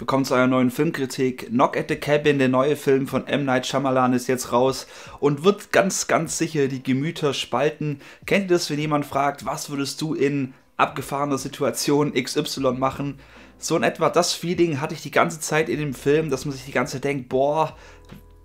Willkommen zu einer neuen Filmkritik. Knock at the Cabin, der neue Film von M. Night Shyamalan, ist jetzt raus und wird ganz, ganz sicher die Gemüter spalten. Kennt ihr das, wenn jemand fragt, was würdest du in abgefahrener Situation XY machen? So in etwa das Feeling hatte ich die ganze Zeit in dem Film, dass man sich die ganze Zeit denkt, boah,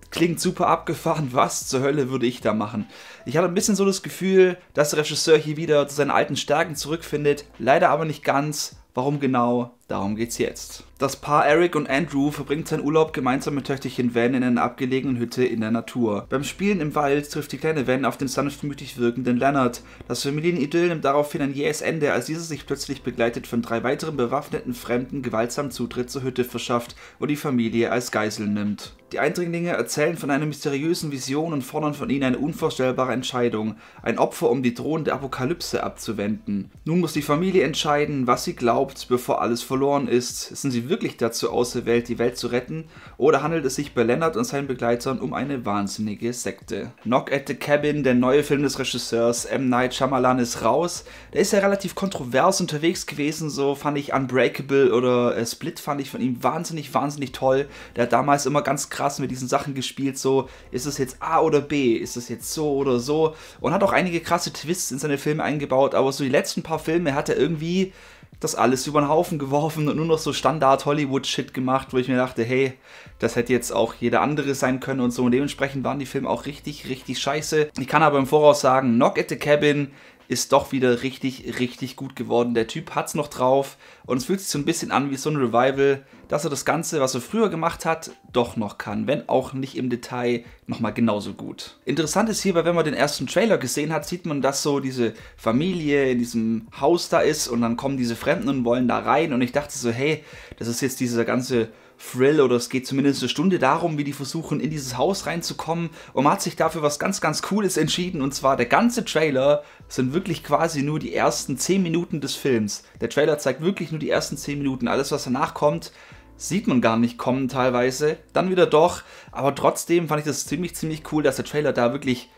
klingt super abgefahren, was zur Hölle würde ich da machen? Ich hatte ein bisschen so das Gefühl, dass der Regisseur hier wieder zu seinen alten Stärken zurückfindet, leider aber nicht ganz. Warum genau, Darum geht's jetzt. Das Paar Eric und Andrew verbringt seinen Urlaub gemeinsam mit Töchterchen Van in einer abgelegenen Hütte in der Natur. Beim Spielen im Wald trifft die kleine Van auf den sanftmütig wirkenden Leonard. Das Familienidyll nimmt daraufhin ein jähes Ende, als dieser sich plötzlich begleitet von drei weiteren bewaffneten Fremden gewaltsam Zutritt zur Hütte verschafft, und die Familie als Geisel nimmt. Die Eindringlinge erzählen von einer mysteriösen Vision und fordern von ihnen eine unvorstellbare Entscheidung, ein Opfer, um die drohende Apokalypse abzuwenden. Nun muss die Familie entscheiden, was sie glaubt, bevor alles verloren verloren ist. Sind sie wirklich dazu auserwählt, die Welt zu retten? Oder handelt es sich bei Leonard und seinen Begleitern um eine wahnsinnige Sekte? Knock at the Cabin, der neue Film des Regisseurs M. Night Shyamalan ist raus. Der ist ja relativ kontrovers unterwegs gewesen, so fand ich Unbreakable oder äh, Split fand ich von ihm wahnsinnig, wahnsinnig toll. Der hat damals immer ganz krass mit diesen Sachen gespielt, so ist es jetzt A oder B, ist es jetzt so oder so. Und hat auch einige krasse Twists in seine Filme eingebaut, aber so die letzten paar Filme hat er irgendwie das alles über den Haufen geworfen und nur noch so Standard-Hollywood-Shit gemacht, wo ich mir dachte, hey, das hätte jetzt auch jeder andere sein können und so. Und dementsprechend waren die Filme auch richtig, richtig scheiße. Ich kann aber im Voraus sagen, Knock at the Cabin ist doch wieder richtig, richtig gut geworden. Der Typ hat es noch drauf und es fühlt sich so ein bisschen an wie so ein Revival, dass er das Ganze, was er früher gemacht hat, doch noch kann, wenn auch nicht im Detail nochmal genauso gut. Interessant ist hierbei, wenn man den ersten Trailer gesehen hat, sieht man, dass so diese Familie in diesem Haus da ist und dann kommen diese Fremden und wollen da rein und ich dachte so, hey, das ist jetzt dieser ganze Thrill oder es geht zumindest eine Stunde darum, wie die versuchen, in dieses Haus reinzukommen. Und man hat sich dafür was ganz, ganz Cooles entschieden. Und zwar der ganze Trailer sind wirklich quasi nur die ersten 10 Minuten des Films. Der Trailer zeigt wirklich nur die ersten 10 Minuten. Alles, was danach kommt, sieht man gar nicht kommen teilweise. Dann wieder doch. Aber trotzdem fand ich das ziemlich, ziemlich cool, dass der Trailer da wirklich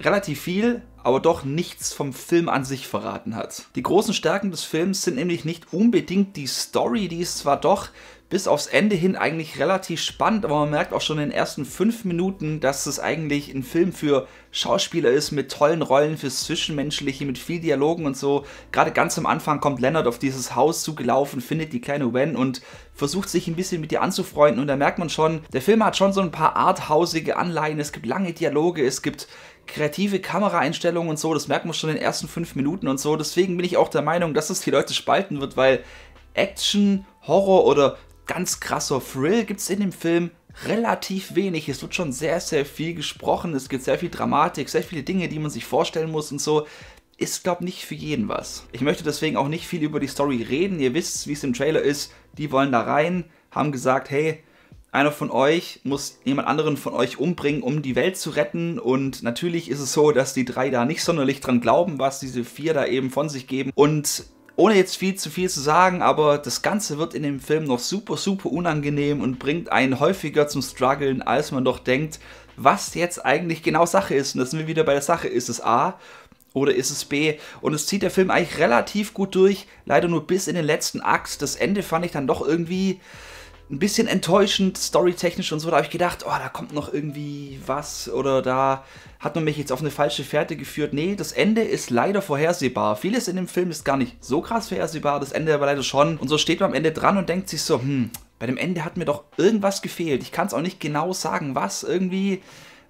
relativ viel, aber doch nichts vom Film an sich verraten hat. Die großen Stärken des Films sind nämlich nicht unbedingt die Story, die ist zwar doch bis aufs Ende hin eigentlich relativ spannend, aber man merkt auch schon in den ersten fünf Minuten, dass es eigentlich ein Film für Schauspieler ist, mit tollen Rollen fürs Zwischenmenschliche, mit viel Dialogen und so. Gerade ganz am Anfang kommt Leonard auf dieses Haus zugelaufen, findet die kleine Wen und versucht sich ein bisschen mit ihr anzufreunden und da merkt man schon, der Film hat schon so ein paar arthausige Anleihen, es gibt lange Dialoge, es gibt kreative Kameraeinstellungen und so, das merkt man schon in den ersten fünf Minuten und so. Deswegen bin ich auch der Meinung, dass es die Leute spalten wird, weil Action, Horror oder ganz krasser Thrill gibt es in dem Film relativ wenig. Es wird schon sehr, sehr viel gesprochen, es gibt sehr viel Dramatik, sehr viele Dinge, die man sich vorstellen muss und so. Ist, glaube ich, nicht für jeden was. Ich möchte deswegen auch nicht viel über die Story reden. Ihr wisst, wie es im Trailer ist. Die wollen da rein, haben gesagt, hey, einer von euch muss jemand anderen von euch umbringen, um die Welt zu retten. Und natürlich ist es so, dass die drei da nicht sonderlich dran glauben, was diese vier da eben von sich geben. Und ohne jetzt viel zu viel zu sagen, aber das Ganze wird in dem Film noch super, super unangenehm und bringt einen häufiger zum Struggeln, als man doch denkt, was jetzt eigentlich genau Sache ist. Und da sind wir wieder bei der Sache. Ist es A oder ist es B? Und es zieht der Film eigentlich relativ gut durch, leider nur bis in den letzten Akt. Das Ende fand ich dann doch irgendwie ein bisschen enttäuschend, storytechnisch und so. Da habe ich gedacht, oh, da kommt noch irgendwie was oder da hat man mich jetzt auf eine falsche Fährte geführt. Nee, das Ende ist leider vorhersehbar. Vieles in dem Film ist gar nicht so krass vorhersehbar, das Ende aber leider schon. Und so steht man am Ende dran und denkt sich so, hm, bei dem Ende hat mir doch irgendwas gefehlt. Ich kann es auch nicht genau sagen, was irgendwie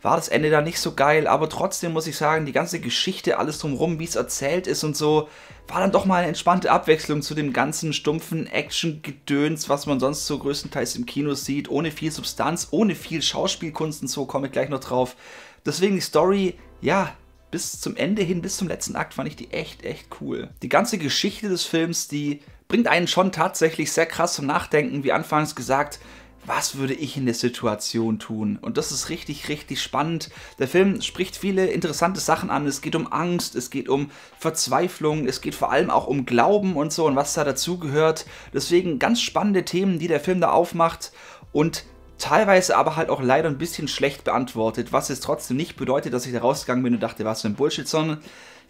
war das Ende da nicht so geil, aber trotzdem muss ich sagen, die ganze Geschichte, alles drumrum, wie es erzählt ist und so, war dann doch mal eine entspannte Abwechslung zu dem ganzen stumpfen Action-Gedöns, was man sonst so größtenteils im Kino sieht, ohne viel Substanz, ohne viel Schauspielkunst und so, komme ich gleich noch drauf. Deswegen die Story, ja, bis zum Ende hin, bis zum letzten Akt fand ich die echt, echt cool. Die ganze Geschichte des Films, die bringt einen schon tatsächlich sehr krass zum Nachdenken, wie anfangs gesagt, was würde ich in der Situation tun? Und das ist richtig, richtig spannend. Der Film spricht viele interessante Sachen an. Es geht um Angst, es geht um Verzweiflung, es geht vor allem auch um Glauben und so und was da dazugehört. Deswegen ganz spannende Themen, die der Film da aufmacht und teilweise aber halt auch leider ein bisschen schlecht beantwortet, was jetzt trotzdem nicht bedeutet, dass ich da rausgegangen bin und dachte, was für ein Bullshit, sondern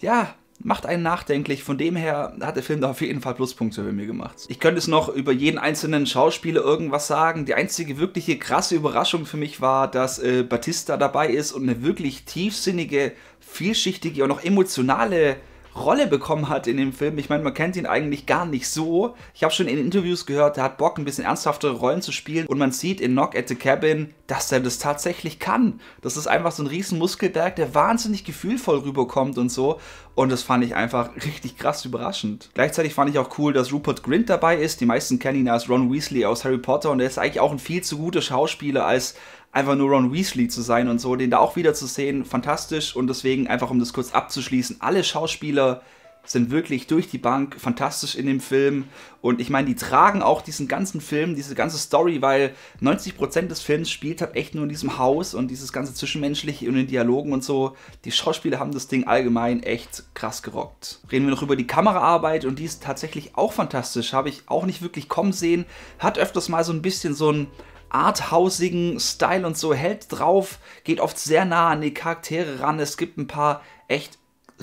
ja, macht einen nachdenklich. Von dem her hat der Film da auf jeden Fall Pluspunkte bei mir gemacht. Ich könnte es noch über jeden einzelnen Schauspieler irgendwas sagen. Die einzige wirkliche krasse Überraschung für mich war, dass äh, Batista dabei ist und eine wirklich tiefsinnige, vielschichtige und auch emotionale Rolle bekommen hat in dem Film. Ich meine, man kennt ihn eigentlich gar nicht so. Ich habe schon in Interviews gehört, er hat Bock, ein bisschen ernsthaftere Rollen zu spielen und man sieht in Knock at the Cabin, dass er das tatsächlich kann. Das ist einfach so ein riesen Muskelberg, der wahnsinnig gefühlvoll rüberkommt und so. Und das fand ich einfach richtig krass überraschend. Gleichzeitig fand ich auch cool, dass Rupert Grint dabei ist. Die meisten kennen ihn als Ron Weasley aus Harry Potter und er ist eigentlich auch ein viel zu guter Schauspieler, als einfach nur Ron Weasley zu sein und so, den da auch wieder zu sehen, fantastisch. Und deswegen, einfach um das kurz abzuschließen, alle Schauspieler sind wirklich durch die Bank fantastisch in dem Film. Und ich meine, die tragen auch diesen ganzen Film, diese ganze Story, weil 90% des Films spielt halt echt nur in diesem Haus und dieses ganze Zwischenmenschliche und den Dialogen und so. Die Schauspieler haben das Ding allgemein echt krass gerockt. Reden wir noch über die Kameraarbeit und die ist tatsächlich auch fantastisch. Habe ich auch nicht wirklich kommen sehen. Hat öfters mal so ein bisschen so ein arthausigen Style und so, hält drauf, geht oft sehr nah an die Charaktere ran. Es gibt ein paar echt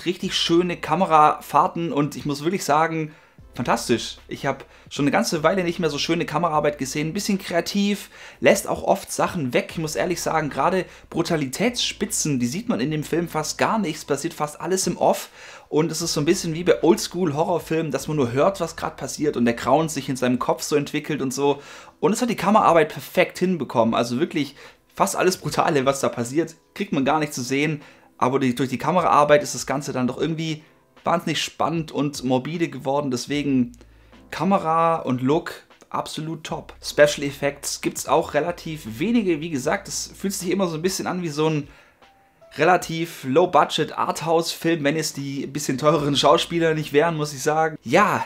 richtig schöne Kamerafahrten und ich muss wirklich sagen, fantastisch. Ich habe schon eine ganze Weile nicht mehr so schöne Kameraarbeit gesehen. Ein bisschen kreativ, lässt auch oft Sachen weg. Ich muss ehrlich sagen, gerade Brutalitätsspitzen, die sieht man in dem Film fast gar nichts. Passiert fast alles im Off. Und es ist so ein bisschen wie bei Oldschool-Horrorfilmen, dass man nur hört, was gerade passiert und der Grauen sich in seinem Kopf so entwickelt und so. Und es hat die Kameraarbeit perfekt hinbekommen. Also wirklich fast alles Brutale, was da passiert, kriegt man gar nicht zu sehen. Aber durch die Kameraarbeit ist das Ganze dann doch irgendwie wahnsinnig spannend und morbide geworden. Deswegen Kamera und Look absolut top. Special Effects gibt es auch relativ wenige. Wie gesagt, es fühlt sich immer so ein bisschen an wie so ein relativ low-budget Arthouse-Film, wenn es die ein bisschen teureren Schauspieler nicht wären, muss ich sagen. Ja,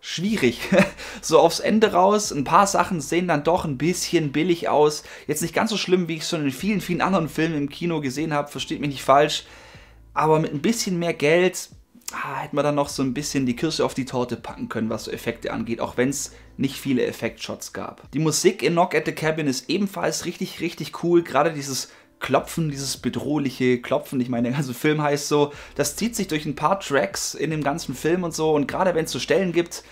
schwierig. so aufs Ende raus. Ein paar Sachen sehen dann doch ein bisschen billig aus. Jetzt nicht ganz so schlimm, wie ich es schon in vielen, vielen anderen Filmen im Kino gesehen habe. Versteht mich nicht falsch. Aber mit ein bisschen mehr Geld ah, hätte man dann noch so ein bisschen die Kirsche auf die Torte packen können, was so Effekte angeht, auch wenn es nicht viele Effektshots gab. Die Musik in Knock at the Cabin ist ebenfalls richtig, richtig cool, gerade dieses Klopfen, dieses bedrohliche Klopfen, ich meine, der ganze Film heißt so, das zieht sich durch ein paar Tracks in dem ganzen Film und so und gerade wenn es so Stellen gibt,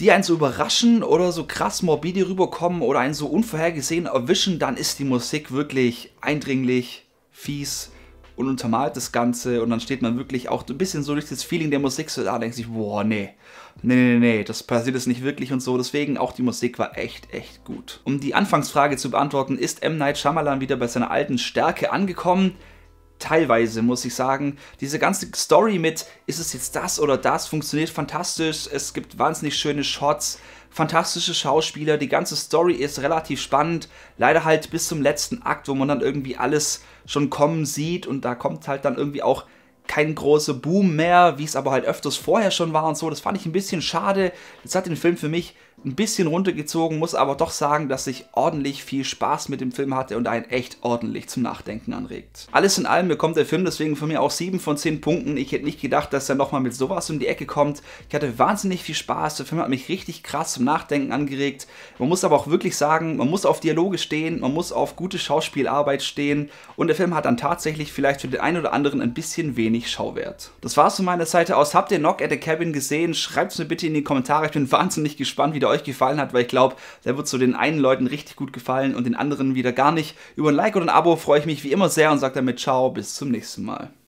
die einen so überraschen oder so krass morbide rüberkommen oder einen so unvorhergesehen erwischen, dann ist die Musik wirklich eindringlich, fies, und untermalt das Ganze und dann steht man wirklich auch ein bisschen so durch das Feeling der Musik so da, denkt sich, boah, nee, nee, nee, nee, das passiert jetzt nicht wirklich und so, deswegen auch die Musik war echt, echt gut. Um die Anfangsfrage zu beantworten, ist M. Night Shyamalan wieder bei seiner alten Stärke angekommen? teilweise, muss ich sagen. Diese ganze Story mit, ist es jetzt das oder das, funktioniert fantastisch. Es gibt wahnsinnig schöne Shots, fantastische Schauspieler. Die ganze Story ist relativ spannend. Leider halt bis zum letzten Akt, wo man dann irgendwie alles schon kommen sieht. Und da kommt halt dann irgendwie auch kein großer Boom mehr, wie es aber halt öfters vorher schon war und so. Das fand ich ein bisschen schade. Das hat den Film für mich ein bisschen runtergezogen, muss aber doch sagen, dass ich ordentlich viel Spaß mit dem Film hatte und einen echt ordentlich zum Nachdenken anregt. Alles in allem bekommt der Film deswegen von mir auch 7 von 10 Punkten. Ich hätte nicht gedacht, dass er nochmal mit sowas um die Ecke kommt. Ich hatte wahnsinnig viel Spaß, der Film hat mich richtig krass zum Nachdenken angeregt. Man muss aber auch wirklich sagen, man muss auf Dialoge stehen, man muss auf gute Schauspielarbeit stehen und der Film hat dann tatsächlich vielleicht für den einen oder anderen ein bisschen wenig Schauwert. Das war's von meiner Seite aus. Habt ihr Knock at the Cabin gesehen? Schreibt es mir bitte in die Kommentare. Ich bin wahnsinnig gespannt, wie der euch gefallen hat, weil ich glaube, der wird so den einen Leuten richtig gut gefallen und den anderen wieder gar nicht. Über ein Like oder ein Abo freue ich mich wie immer sehr und sage damit ciao, bis zum nächsten Mal.